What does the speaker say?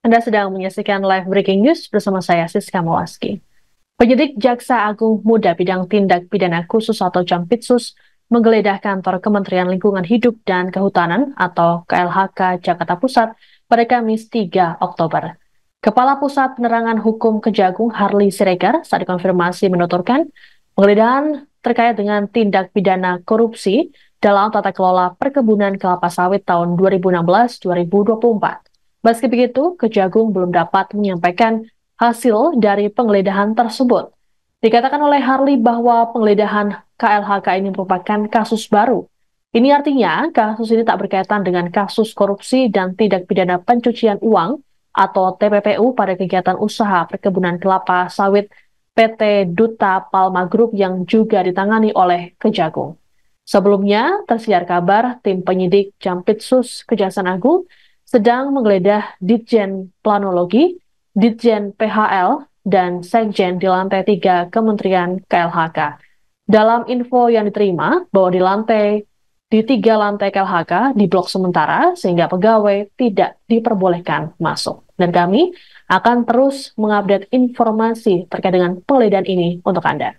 Anda sedang menyaksikan live breaking news bersama saya Siska Mawaski. Penyidik Jaksa Agung Muda Bidang Tindak Pidana Khusus atau Jampitsus menggeledah kantor Kementerian Lingkungan Hidup dan Kehutanan atau KLHK Jakarta Pusat pada Kamis 3 Oktober. Kepala Pusat Penerangan Hukum Kejagung Harley Siregar saat dikonfirmasi menuturkan penggeledahan terkait dengan tindak pidana korupsi dalam tata kelola perkebunan kelapa sawit tahun 2016-2024. Meski begitu, Kejagung belum dapat menyampaikan hasil dari penggeledahan tersebut. Dikatakan oleh Harley bahwa penggeledahan KLHK ini merupakan kasus baru. Ini artinya kasus ini tak berkaitan dengan kasus korupsi dan tidak pidana pencucian uang atau TPPU pada kegiatan usaha perkebunan kelapa sawit PT Duta Palma Group yang juga ditangani oleh Kejagung. Sebelumnya, tersiar kabar tim penyidik Jampitsus Kejaksaan Agung sedang menggeledah Ditjen Planologi, Ditjen PHL, dan Sekjen di lantai 3 Kementerian KLHK. Dalam info yang diterima, bahwa di lantai di tiga lantai KLHK di blok sementara sehingga pegawai tidak diperbolehkan masuk. Dan kami akan terus mengupdate informasi terkait dengan penggeledahan ini untuk Anda.